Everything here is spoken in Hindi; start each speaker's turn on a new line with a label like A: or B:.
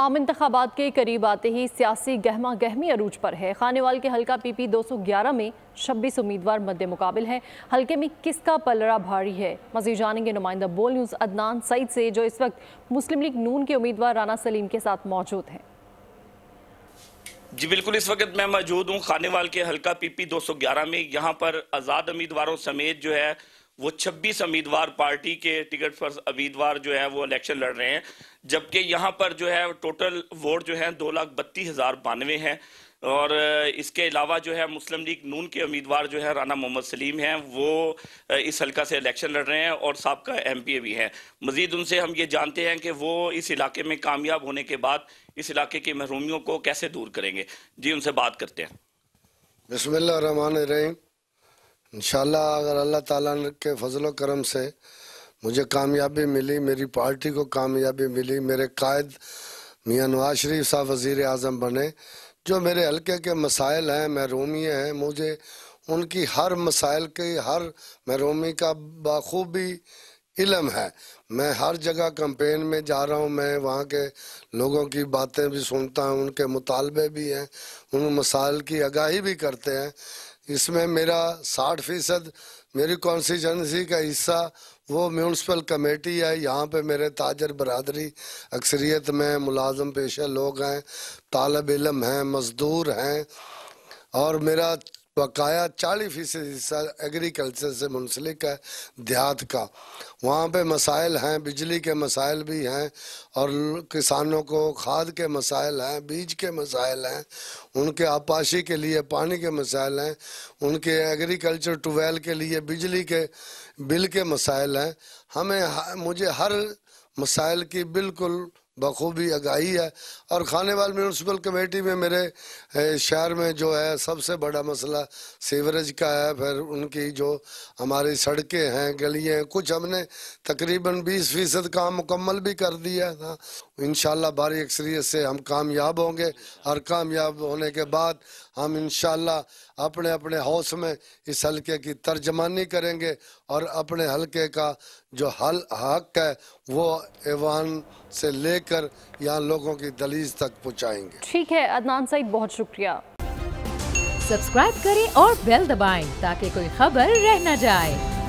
A: आम इंतबात के करीब आते ही सियासी गहमा गहमी अरूज पर है खानेवाल के हल्का पीपी 211 में 26 उम्मीदवार मद्दे मुकाबल हैं हल्के में किसका पलड़ा भारी है मजीद जानेंगे नुमाइंदा बोल न्यूज़ अदनान सईद से जो इस वक्त मुस्लिम लीग नून के उम्मीदवार राना सलीम के साथ मौजूद हैं जी बिल्कुल इस वक्त मैं मौजूद हूँ खानेवाल के हल्का पीपी 211 में यहाँ पर आज़ाद उम्मीदवारों समेत जो है वो 26 उम्मीदवार पार्टी के टिकट पर उम्मीदवार जो है वो इलेक्शन लड़ रहे हैं जबकि यहाँ पर जो है टोटल वोट जो है दो लाख बत्तीस हज़ार बानवे हैं और इसके अलावा जो है मुस्लिम लीग नून के उम्मीदवार जो है राना मोहम्मद सलीम हैं वो इस हलका से इलेक्शन लड़ रहे हैं और सबका एम पी ए भी हैं मज़ीद उनसे हम ये जानते हैं कि वो इस इलाके में कामयाब होने के बाद इस इलाके की महरूमियों को कैसे दूर करेंगे जी उनसे बात करते हैं
B: बसमिल रहीम इन अगर अल्लाह ताला के फजल करम से मुझे कामयाबी मिली मेरी पार्टी को कामयाबी मिली मेरे कायद मियाँ नवाज शरीफ साहब वज़ी अजम बने जो मेरे हल्के के मसाइल हैं महरूमियाँ हैं मुझे उनकी हर मसाइल की हर महरूमी का बखूबी इलम है मैं हर जगह कंपेन में जा रहा हूँ मैं वहाँ के लोगों की बातें भी सुनता हूँ उनके मुतालबे भी हैं उन मसाइल की आगाही भी करते हैं इसमें मेरा साठ फीसद मेरी कॉन्स्टिटेंसी का हिस्सा वो म्यूनसिपल कमेटी है यहाँ पे मेरे ताजर बरदरी अक्सरियत में मुलाजम पेशा लोग हैं तालब इलम हैं मज़दूर हैं और मेरा बकाया चालीस फीसद हिस्सा एग्रीकल्चर से मुंसलिक है देहात का वहाँ पे मसाइल हैं बिजली के मसाइल भी हैं और किसानों को खाद के मसाइल हैं बीज के मसाइल हैं उनके आपाशी के लिए पानी के मसाइल हैं उनके एग्रीकल्चर टूवेल के लिए बिजली के बिल के मसाइल हैं हमें मुझे हर मसाइल की बिल्कुल बखूबी आगाही है और खाने वाल म्यूनसिपल कमेटी में मेरे शहर में जो है सबसे बड़ा मसला सीवरेज का है फिर उनकी जो हमारी सड़कें हैं गलियाँ हैं कुछ हमने तकरीबन 20 फीसद काम मुकम्मल भी कर दिया था इन भारी अक्सरियत से हम कामयाब होंगे और कामयाब होने के बाद हम इन अपने अपने हाउस में इस हल्के की तर्जमानी करेंगे और अपने हल्के का जो हल हक है वो एवान से ले लेकर यहाँ लोगों की दलीज तक पहुँचाएंगे
A: ठीक है अदनान सईद बहुत शुक्रिया सब्सक्राइब करें और बेल दबाएं ताकि कोई खबर रह न जाए